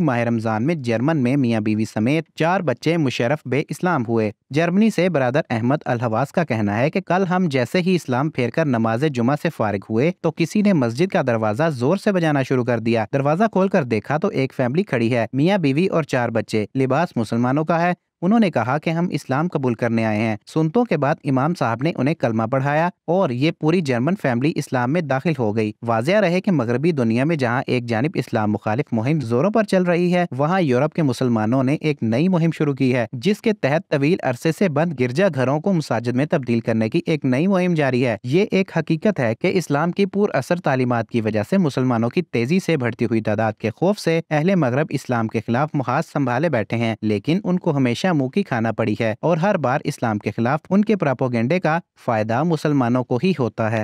माह रमज़ान में जर्मन में मियाँ बीवी समेत चार बच्चे मुशरफ बे इस्लाम हुए जर्मनी से बरदर अहमद अलहवास का कहना है कि कल हम जैसे ही इस्लाम फेर कर नमाज जुमा से फारिग हुए तो किसी ने मस्जिद का दरवाजा जोर से बजाना शुरू कर दिया दरवाजा खोल कर देखा तो एक फैमिली खड़ी है मियाँ बीवी और चार बच्चे लिबास मुसलमानों का है उन्होंने कहा कि हम इस्लाम कबूल करने आए हैं सुनतों के बाद इमाम साहब ने उन्हें कलमा पढ़ाया और ये पूरी जर्मन फैमिली इस्लाम में दाखिल हो गई वाजिया रहे कि मगरबी दुनिया में जहाँ एक जानब इस्लाम मुखालिफ मुहिम जोरों पर चल रही है वहाँ यूरोप के मुसलमानों ने एक नई मुहिम शुरू की है जिसके तहत तवील अरसे से बंद गिरजा घरों को मसाजिद में तब्दील करने की एक नई मुहिम जारी है ये एक हकीकत है कि इस्लाम की पुर असर तालीमत की वजह से मुसलमानों की तेजी से बढ़ती हुई तादाद के खौफ से अहले मगरब इस्लाम के खिलाफ मुहाज संभाले बैठे हैं लेकिन उनको हमेशा हमेशा मुंह की खाना पड़ी है और हर बार इस्लाम के खिलाफ उनके प्रापोगेंडे का फायदा मुसलमानों को ही होता है